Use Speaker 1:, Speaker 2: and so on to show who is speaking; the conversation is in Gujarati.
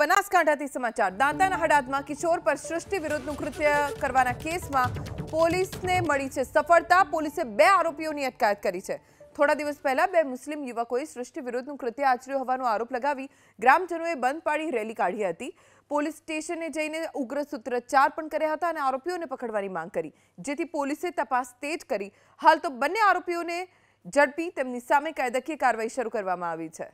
Speaker 1: બનાસ કાંઠાથી સમાચાર દાતાના હડાતમાં કિશોર પર શ્રસ્તિ વિરુદ્ધનું કૃત્ય કરવાના કેસમાં પોલીસે મળી છે સફળતા પોલીસે બે આરોપીઓને અટકાયત કરી છે થોડા દિવસ પહેલા બે મુસ્લિમ યુવકોએ શ્રસ્તિ વિરુદ્ધનું કૃત્ય આચર્યું હોવાનો આરોપ લગાવી ગ્રામજનોએ બંદો પાડી રેલી કાઢી હતી પોલીસ સ્ટેશનને જઈને ઉગ્ર સૂત્ર ચાર્પણ કર્યા હતા અને આરોપીઓને પકડવાની માંગ કરી જેથી પોલીસે તપાસ તેજ કરી હાલ તો બંને આરોપીઓને જડપી તેમની સામે કાયદકીય કાર્યવાહી શરૂ કરવામાં આવી છે